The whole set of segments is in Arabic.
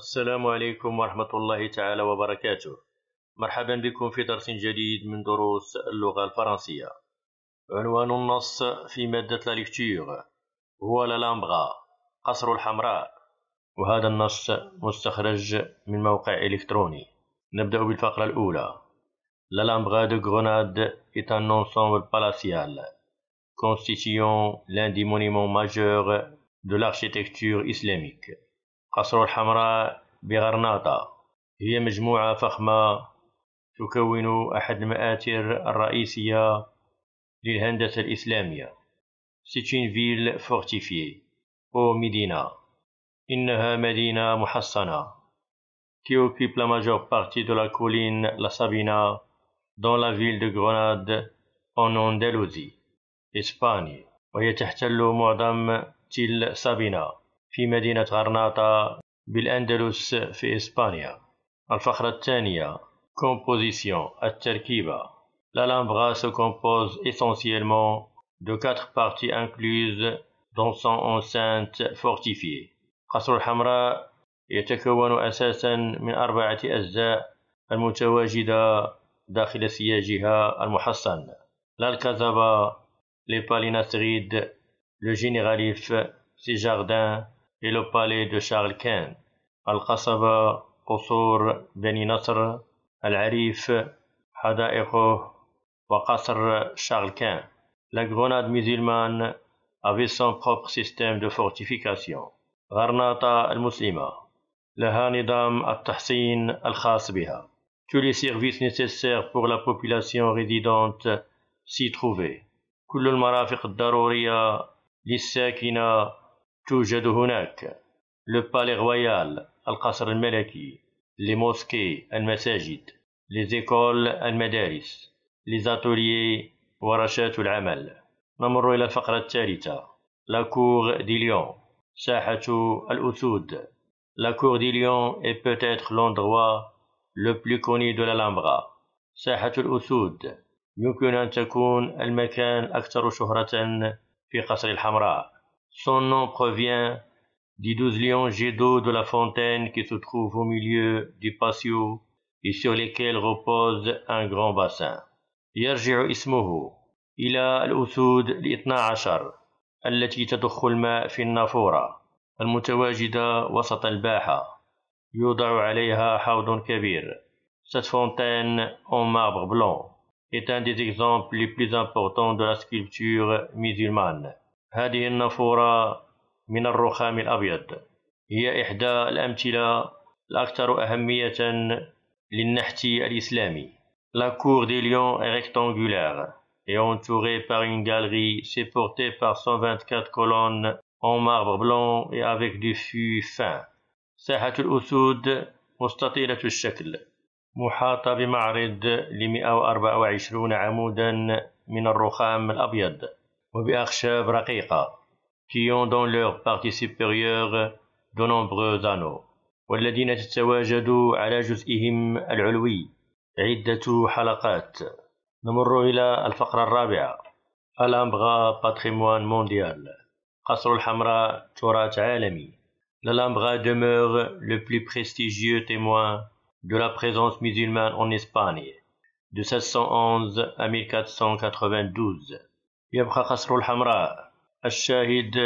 السلام عليكم ورحمة الله تعالى وبركاته مرحبا بكم في درس جديد من دروس اللغة الفرنسية عنوان النص في مادة لا هو لالامبغا قصر الحمراء وهذا النص مستخرج من موقع إلكتروني نبدأ بالفقرة الأولى لالامبغا دو غوناد est un ensemble palatial constituant l'un des monuments majeurs de l'architecture islamique. قصر الحمراء بغرناطة هي مجموعة فخمة تكون أحد المآثر الرئيسية للهندسة الإسلامية سيتين فيل فورتيفي أو مدينة إنها مدينة محصنة كي أوكيب لا ماجور بارتي دو لا كولين لا سابينا دون لا فيل دو Grenade أون أندلوزي إسباني وهي تحتل معظم تل سابينا في مدينة غرناطة بالأندلس في إسبانيا الفقرة الثانية Composition التركيبة La Lambra se compose essentiellement de quatre parties incluses dans son enceinte fortifiée. قصر الحمراء يتكون أساسا من أربعة أجزاء المتواجدة داخل سياجها المحصن l'Alcazaba, les Palinasrides, le Généralif, ses jardins, et le palais de Charles Quint, القصبة قصور بني نصر العريف حدائقه وقصر Charles Quint. La Grenade musulmane avait son propre système de fortification. غرناطة المسلمة لها نظام التحصين الخاص بها. Tous les services nécessaires pour la population résidente s'y trouvaient. كل المرافق الضرورية للساكنة توجد هناك لو بالي رويال القصر الملكي لي موسكي المساجد لي زيكول المدارس لي زاتوليي ورشات العمل نمر إلى الفقرة الثالثة لا كور دي ليون ساحة الأسود لا كور دي ليون est peut-être l'endroit le plus connu de ساحة الأسود يمكن أن تكون المكان أكثر شهرة في قصر الحمراء Son nom provient des douze lions jets d'eau de la fontaine qui se trouve au milieu du patio et sur lesquels repose un grand bassin. يرجع اسمه إلى الأسود الاثنى عشر التي تضخ الماء في النافورة المتواجدة وسط الباحة يوضع عليها حوض كبير Cette fontaine en marbre blanc est un des exemples les plus importants de la sculpture musulmane. هذه النافورة من الرخام الأبيض هي إحدى الأمثلة الأكثر أهمية للنحت الإسلامي La cour des lions est rectangulaire et entourée par une galerie supportée par 124 colonnes en marbre blanc et avec du fût fin. ساحة الأسود مستطيلة الشكل محاطة بمعرض ل 124 عمودا من الرخام الأبيض qui ont dans leur partie supérieure de nombreux anneaux والذين تتواجد patrimoine mondial. »« L'Alhambra demeure le plus prestigieux témoin de la présence musulmane en Espagne de 711 à 1492. يبقى قصر الحمراء الشاهد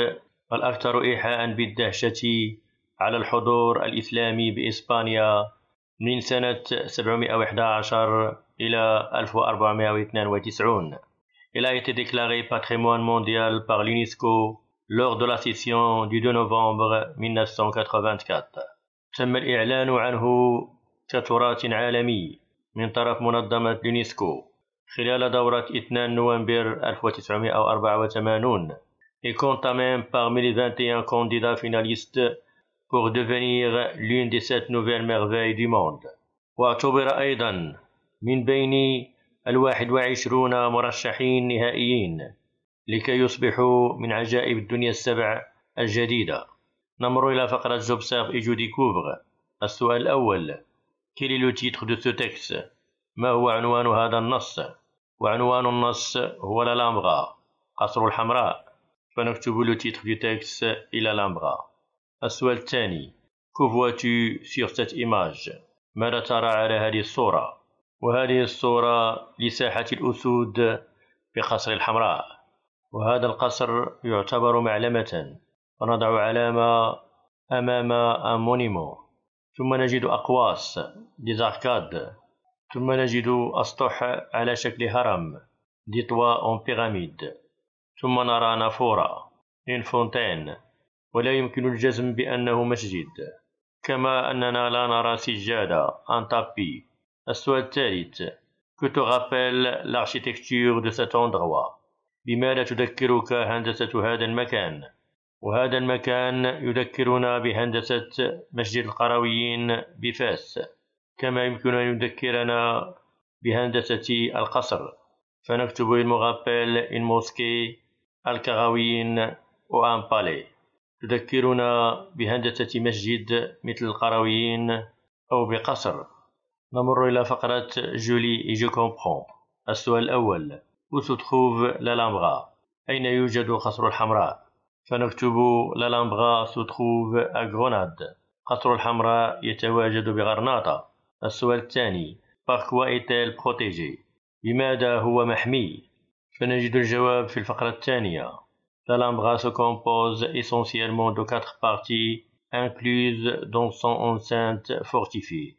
الأكثر إيحاء بالدهشة على الحضور الإسلامي بإسبانيا من سنة 711 إلى 1492 Il a été déclaré patrimoine mondial par l'UNESCO lors de la session du 2 novembre 1984 تم الإعلان عنه كتراث عالمي من طرف منظمة اليونسكو خلال دورة 2 نوفمبر 1984 et compte même parmi les 21 candidats finalistes pour devenir l'une des sept nouvelles merveilles du monde. واعتبر أيضا من بين الواحد وعشرون مرشحين نهائيين لكي يصبحوا من عجائب الدنيا السبع الجديدة نمر إلى فقرة زوبساغ إيجو ديكوفغ السؤال الأول كيل لو تيتر دو سو تكس ما هو عنوان هذا النص وعنوان النص هو لا لامغا قصر الحمراء فنكتب لو تيتر دو تيكس إلى لامغا السؤال الثاني كوفواتو سيغ سات إيماج ماذا ترى على هذه الصورة؟ وهذه الصورة لساحة الأسود في قصر الحمراء وهذا القصر يعتبر معلمة ونضع علامة أمام أمونيمو ثم نجد أقواس ديزاركاد ثم نجد أسطح على شكل هرم دي توا أون بيراميد ثم نرى نافورة إن فونتين ولا يمكن الجزم بأنه مسجد كما أننا لا نرى سجادة أن تابي السؤال الثالث Que te rappelle l'architecture de cet endroit لا تذكرك هندسة هذا المكان وهذا المكان يذكرنا بهندسة مسجد القرويين بفاس كما يمكن أن يذكرنا بهندسة القصر فنكتب إن مغابيل إن موسكي الكغاويين وأن بالي تذكرنا بهندسة مسجد مثل القرويين أو بقصر نمر إلى فقرة جولي إي جو كومبخون السؤال الأول وستخوف se أين يوجد قصر الحمراء فنكتب للامغا Lambra أغوناد قصر الحمراء يتواجد بغرناطة السؤال الثاني باركوا ايتيل بروتيجي لماذا هو محمي؟ سنجد الجواب في الفقرة الثانية L'Alhambra se compose essentiellement de quatre parties incluses dans son enceinte fortifiée.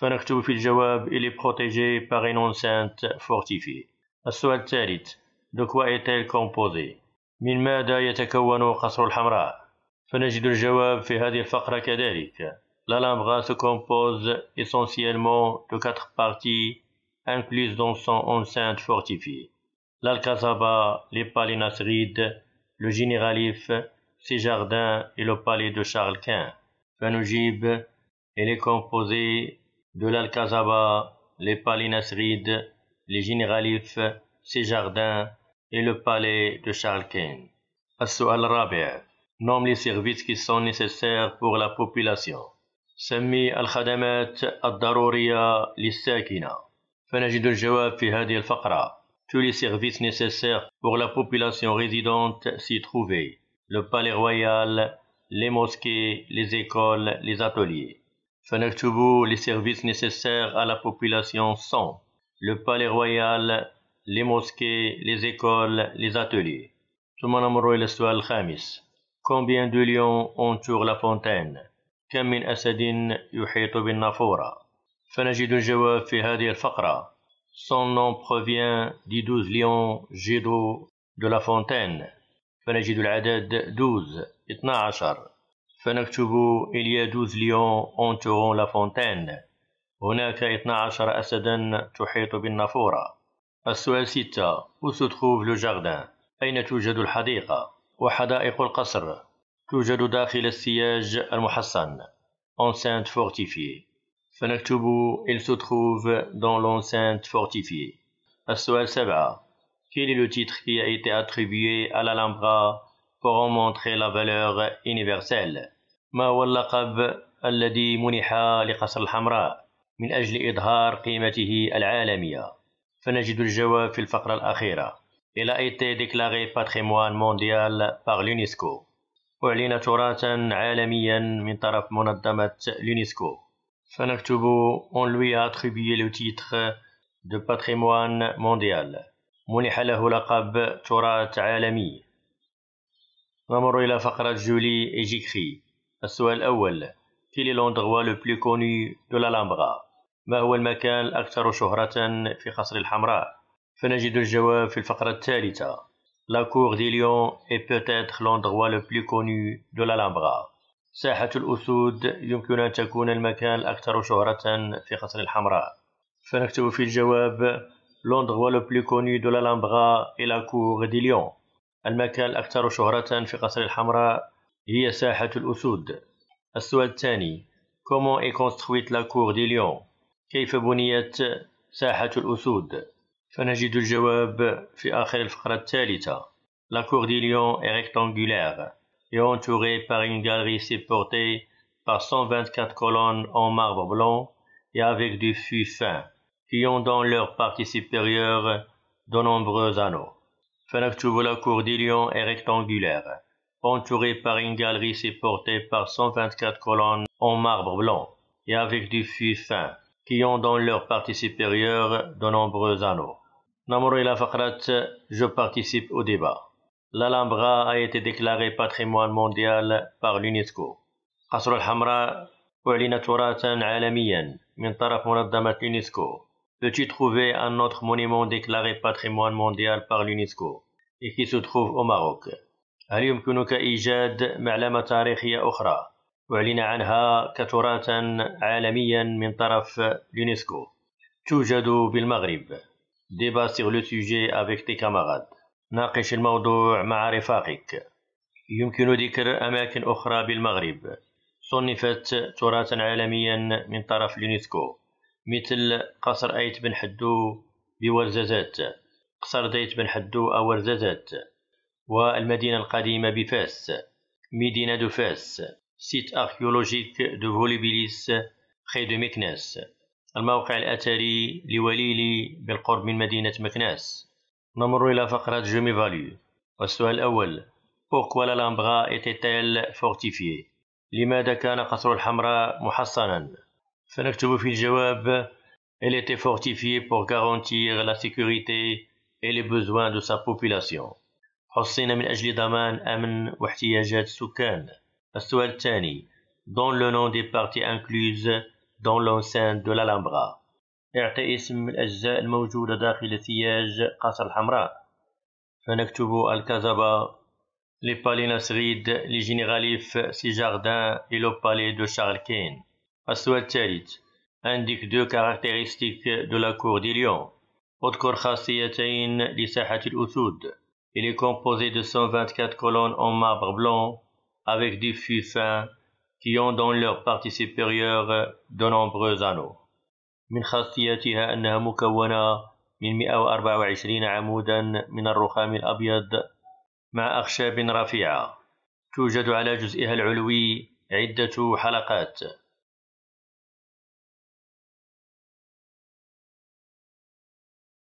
فنكتب في الجواب il est protégé par une enceinte fortifiée. السؤال الثالث de quoi est-elle composée؟ من ماذا يتكون قصر الحمراء؟ فنجد الجواب في هذه الفقرة كذلك. l'Alhambra se compose essentiellement de quatre parties incluses dans son enceinte fortifiée. L'Alcazaba, les palais le Généralif, ses jardins et le palais de Charles Quint. Fanoujib, elle est composée de l'Alcazaba, les palais le les Généralifs, ses jardins et le palais de Charles Quint. al Rabia nomme les services qui sont nécessaires pour la population. سمي Tous les services nécessaires pour la population résidente s'y trouvaient. Le palais royal, les mosquées, les écoles, les ateliers. Fanaktubu, les services nécessaires à la population sont le palais royal, les mosquées, les écoles, les ateliers. Combien de lions entourent la fontaine كم من أسد يحيط بالنافورة فنجد الجواب في هذه الفقرة Son nom provient des douze lions gédo de la fontaine. فنجد العدد douze, 12 فنكتب il y a douze lions entourant la fontaine. هناك 12 أسدا تحيط بالنافورة. السؤال ستة Où se trouve le jardin؟ أين توجد الحديقة؟ وحدائق القصر توجد داخل السياج المحصن enceinte fortifiée فنكتب il se trouve dans l'enceinte fortifiée السؤال سبعة quel est le titre qui a été attribué à la l'Alhambra pour en montrer la valeur universelle ما هو اللقب الذي منح لقصر الحمراء من أجل إظهار قيمته العالمية فنجد الجواب في الفقرة الأخيرة Il a été déclaré patrimoine mondial par l'UNESCO. أعلن تراثا عالميا من طرف منظمة اليونسكو فنكتب on لوي a لو تيتخ دو باتريموان مونديال منح له لقب تراث عالمي. نمر إلى فقرة جولي إيجيكري. السؤال الأول Quel لوندغوا لو بلو كوني دو لا لامبغا ما هو المكان الأكثر شهرة في قصر الحمراء؟ فنجد الجواب في الفقرة الثالثة la cour des lions est peut-être l'endroit le plus connu de l'Alhambra. ساحة الأسود يمكن أن تكون المكان الأكثر شهرة في قصر الحمراء فنكتب في الجواب l'endroit le plus connu de l'Alhambra est la cour des lions المكان الأكثر شهرة في قصر الحمراء هي ساحة الأسود السؤال الثاني Comment est construite la cour des lions كيف بنيت ساحة الأسود فنجد الجواب في La cour du est rectangulaire et entourée par une galerie supportée par 124 colonnes en marbre blanc et avec du fût fin, qui ont dans leur partie supérieure de nombreux anneaux. la cour du est rectangulaire, entourée par une galerie supportée par 124 colonnes en marbre blanc et avec du fût fin, qui ont dans leur partie supérieure de nombreux anneaux. نمر إلى فقرة جو بارتيسيب أو ديبا لا لامبغا أي تي ديكلاري باتريمون مونديال باغ لونيسكو قصر الحمراء أعلن تراثا عالميا من طرف منظمة لونيسكو Peux-tu trouver un autre monument déclaré patrimoine mondial par l'UNESCO et qui se trouve au Maroc هل يمكنك إيجاد معلمة تاريخية أخرى أعلن عنها كتراثا عالميا من طرف اليونسكو توجد بالمغرب débat sur le sujet avec tes camarades ناقش الموضوع مع رفاقك يمكن ذكر أماكن أخرى بالمغرب صنفت تراثا عالميا من طرف اليونسكو مثل قصر أيت بن حدو بورزازات قصر ديت بن حدو أو ورزازات والمدينة القديمة بفاس مدينة فاس سيت أركيولوجيك دو فوليبيليس خي دو مكناس الموقع الأثري لوليلي بالقرب من مدينة مكناس نمر إلى فقرة جومي فاليو والسؤال الأول بوكوا لامبغا إتيتيل فورتيفي لماذا كان قصر الحمراء محصنا فنكتب في الجواب Elle était fortifiée pour garantir la sécurité et les besoins de sa population. حصن من أجل ضمان أمن واحتياجات السكان. السؤال الثاني Dans le nom des parties incluses dans l'enceinte de l'Alhambra اعطي اسم من الأجزاء الموجودة داخل سياج قصر الحمراء فنكتب الكذبة لي بالي نسريد سي جاردان إلو بالي دو شارل كين السؤال الثالث عندك دو كاركتيريستيك دو لا كور دي ليون اذكر خاصيتين لساحة الأسود Il est composé de 124 colonnes en marbre blanc avec des fûts fins qui ont dans leur partie supérieure de nombreux anneaux من خاصيتها أنها مكونة من 124 عمودا من الرخام الأبيض مع أخشاب رفيعة توجد على جزئها العلوي عدة حلقات